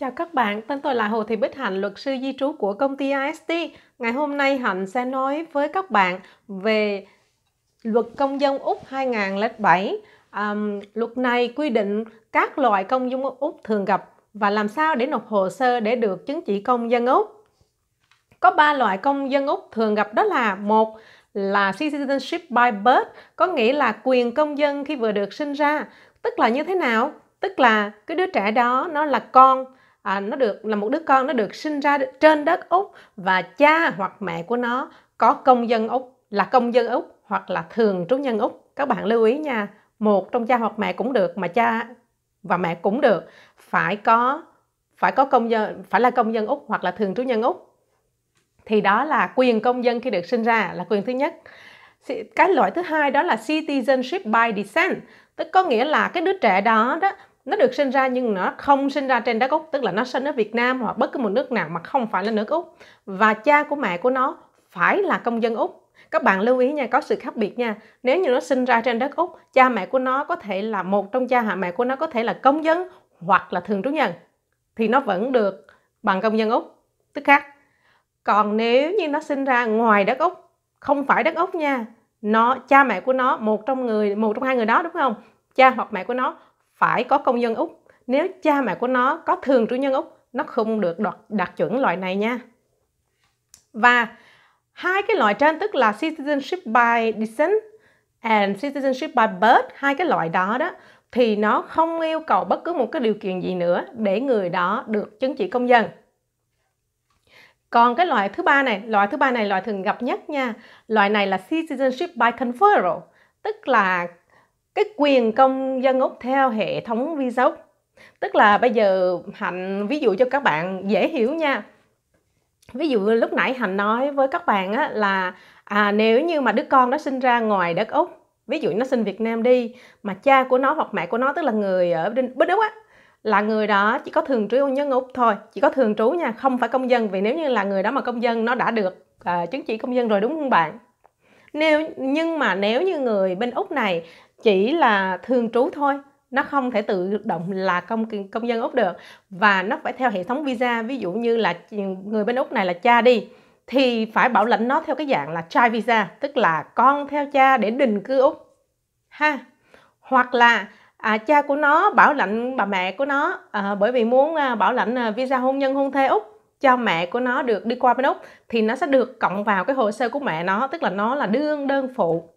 Chào các bạn, tên tôi là Hồ Thị Bích Hạnh, luật sư di trú của công ty AST. Ngày hôm nay Hạnh sẽ nói với các bạn về luật công dân Úc 2007. Um, luật này quy định các loại công dân Úc thường gặp và làm sao để nộp hồ sơ để được chứng chỉ công dân Úc. Có 3 loại công dân Úc thường gặp đó là một là citizenship by birth, có nghĩa là quyền công dân khi vừa được sinh ra. Tức là như thế nào? Tức là cái đứa trẻ đó nó là con à, nó được là một đứa con nó được sinh ra trên đất úc và cha hoặc mẹ của nó có công dân úc là công dân úc hoặc là thường trú nhân úc các bạn lưu ý nha một trong cha hoặc mẹ cũng được mà cha và mẹ cũng được phải có phải có công dân phải là công dân úc hoặc là thường trú nhân úc thì đó là quyền công dân khi được sinh ra là quyền thứ nhất cái loại thứ hai đó là citizenship by descent tức có nghĩa là cái đứa trẻ đó đó nó được sinh ra nhưng nó không sinh ra trên đất Úc tức là nó sinh ở Việt Nam hoặc bất cứ một nước nào mà không phải là nước Úc và cha của mẹ của nó phải là công dân Úc các bạn lưu ý nha có sự khác biệt nha nếu như nó sinh ra trên đất Úc cha mẹ của nó có thể là một trong cha mẹ của nó có thể là công dân hoặc là thường trú nhân thì nó vẫn được bằng công dân Úc tức khác còn nếu như nó sinh ra ngoài đất Úc không phải đất Úc nha nó cha mẹ của nó một trong người một trong hai người đó đúng không cha hoặc mẹ của nó phải có công dân Úc. Nếu cha mẹ của nó có thường trú nhân Úc, nó không được đạt, đạt chuẩn loại này nha. Và hai cái loại trên tức là citizenship by descent and citizenship by birth, hai cái loại đó đó thì nó không yêu cầu bất cứ một cái điều kiện gì nữa để người đó được chứng chỉ công dân. Còn cái loại thứ ba này, loại thứ ba này loại thường gặp nhất nha. Loại này là citizenship by conferral, tức là cái quyền công dân Úc theo hệ thống visa Úc. Tức là bây giờ Hạnh ví dụ cho các bạn dễ hiểu nha. Ví dụ lúc nãy Hạnh nói với các bạn á, là à, nếu như mà đứa con nó sinh ra ngoài đất Úc, ví dụ nó sinh Việt Nam đi, mà cha của nó hoặc mẹ của nó tức là người ở bên úc á, là người đó chỉ có thường trú nhân Úc thôi, chỉ có thường trú nha, không phải công dân vì nếu như là người đó mà công dân nó đã được à, chứng chỉ công dân rồi đúng không bạn? Nếu nhưng mà nếu như người bên Úc này chỉ là thường trú thôi nó không thể tự động là công công dân úc được và nó phải theo hệ thống visa ví dụ như là ừ, người bên úc này là cha đi thì phải bảo lãnh nó theo cái dạng là child visa tức là con theo cha để định cư úc ha hoặc là à, cha của nó bảo lãnh bà mẹ của nó à, bởi vì muốn à, bảo lãnh à, visa hôn nhân hôn thê úc cho mẹ của nó được đi qua bên úc thì nó sẽ được cộng vào cái hồ sơ của mẹ nó tức là nó là đương đơn phụ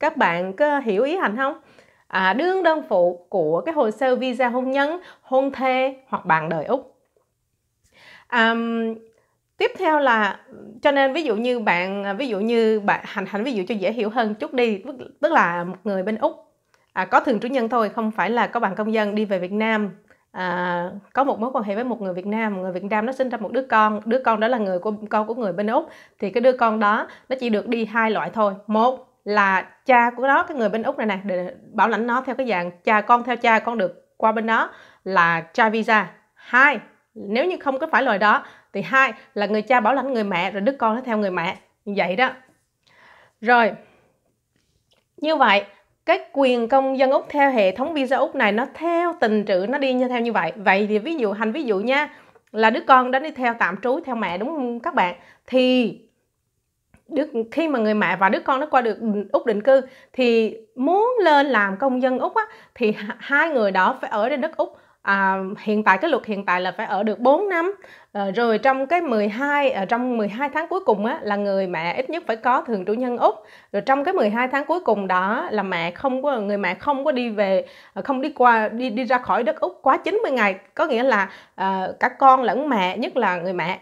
các bạn có hiểu ý hành không à, đương đơn phụ của cái hồ sơ visa hôn nhân hôn thê hoặc bạn đời úc à, tiếp theo là cho nên ví dụ như bạn ví dụ như bạn hành hành ví dụ cho dễ hiểu hơn chút đi tức là một người bên úc à, có thường trú nhân thôi không phải là có bạn công dân đi về việt nam à, có một mối quan hệ với một người Việt Nam người Việt Nam nó sinh ra một đứa con đứa con đó là người của con của người bên úc thì cái đứa con đó nó chỉ được đi hai loại thôi một là cha của nó cái người bên úc này nè để bảo lãnh nó theo cái dạng cha con theo cha con được qua bên đó là cha visa hai nếu như không có phải lời đó thì hai là người cha bảo lãnh người mẹ rồi đứa con nó theo người mẹ như vậy đó rồi như vậy cái quyền công dân úc theo hệ thống visa úc này nó theo tình trữ nó đi như theo như vậy vậy thì ví dụ hành ví dụ nha là đứa con đến đi theo tạm trú theo mẹ đúng không các bạn thì đứa khi mà người mẹ và đứa con nó qua được úc định cư thì muốn lên làm công dân úc á, thì hai người đó phải ở trên đất úc à, hiện tại cái luật hiện tại là phải ở được 4 năm à, rồi trong cái 12 ở ờ, trong 12 tháng cuối cùng á, là người mẹ ít nhất phải có thường trú nhân Úc rồi trong cái 12 tháng cuối cùng đó là mẹ không có người mẹ không có đi về ờ, không đi qua đi đi ra khỏi đất Úc quá 90 ngày có nghĩa là à, cả con lẫn mẹ nhất là người mẹ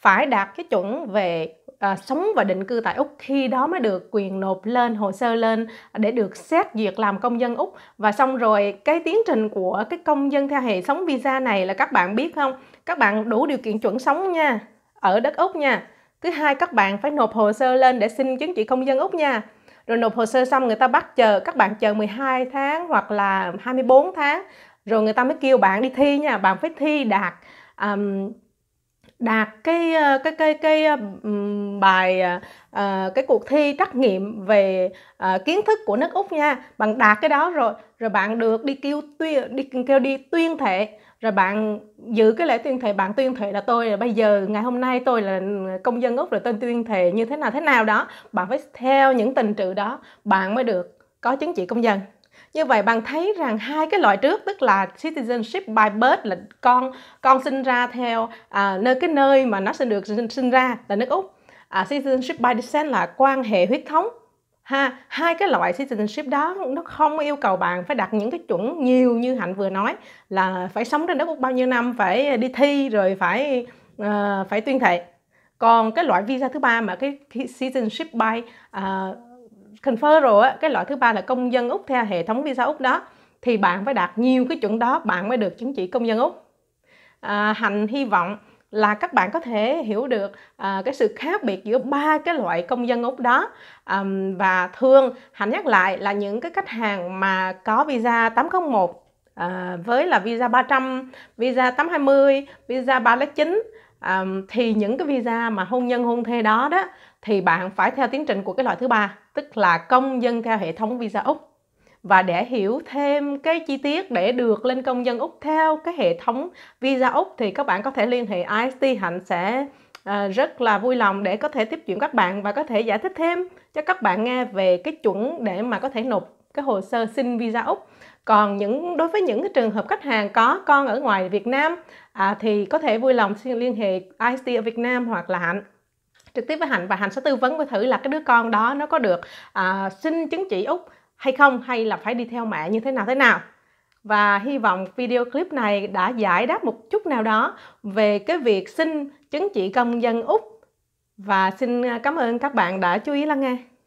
phải đạt cái chuẩn về à, sống và định cư tại Úc khi đó mới được quyền nộp lên hồ sơ lên để được xét duyệt làm công dân Úc và xong rồi cái tiến trình của cái công dân theo hệ sống visa này là các bạn biết không các bạn đủ điều kiện chuẩn sống nha ở đất Úc nha thứ hai các bạn phải nộp hồ sơ lên để xin chứng chỉ công dân Úc nha rồi nộp hồ sơ xong người ta bắt chờ các bạn chờ 12 tháng hoặc là 24 tháng rồi người ta mới kêu bạn đi thi nha bạn phải thi đạt um, đạt ờ, cái cái cái cái ờ, bài ờ, cái cuộc thi trắc nghiệm về kiến thức của nước Úc nha bạn đạt cái đó rồi rồi bạn được đi kêu tuyên đi kêu đi tuyên thệ rồi bạn giữ cái lễ tuyên thệ bạn tuyên thệ là tôi là bây giờ ngày hôm nay tôi là ừ, công dân úc rồi tên tuyên thệ như thế nào thế nào đó bạn phải theo những tình trự đó bạn mới được có chứng chỉ công dân như vậy bạn thấy rằng hai cái loại trước tức là citizenship by birth là con con sinh ra theo à, nơi cái nơi mà nó sinh được sinh, sinh ra là nước úc à, citizenship by descent là quan hệ huyết thống ha hai cái loại citizenship đó nó không yêu cầu bạn phải đặt những cái chuẩn nhiều như hạnh vừa nói là phải sống trên đất úc bao nhiêu năm phải đi thi rồi phải uh, phải tuyên thệ còn cái loại visa thứ ba mà cái citizenship by uh, rồi á, cái loại thứ ba là công dân Úc theo hệ thống visa Úc đó thì bạn phải đạt nhiều cái chuẩn đó bạn mới được chứng chỉ công dân Úc à, Hành hy vọng là các bạn có thể hiểu được à, cái sự khác biệt giữa ba cái loại công dân Úc đó à, và thường Hạnh nhắc lại là những cái khách hàng mà có visa 801 à, với là visa 300, visa 820, visa 309 um, thì những cái visa mà hôn nhân hôn thê đó đó thì bạn phải theo tiến trình của cái loại thứ ba tức là công dân theo hệ thống visa úc và để hiểu thêm cái chi tiết để được lên công dân úc theo cái hệ thống visa úc thì các bạn có thể liên hệ ist hạnh sẽ À, rất là vui lòng để có thể tiếp chuyện các bạn và có thể giải thích thêm cho các bạn nghe về cái chuẩn để mà có thể nộp cái hồ sơ xin visa Úc còn những đối với những cái trường hợp khách hàng có con ở ngoài Việt Nam à, thì có thể vui lòng xin liên hệ IST ở Việt Nam hoặc là Hạnh trực tiếp với Hạnh và Hạnh sẽ tư vấn với thử là cái đứa con đó nó có được à, xin chứng chỉ Úc hay không hay là phải đi theo mẹ như thế nào thế nào và hy vọng video clip này đã giải đáp một chút nào đó về cái việc xin chứng chỉ công dân Úc và xin à, cảm ơn các bạn đã chú ý lắng nghe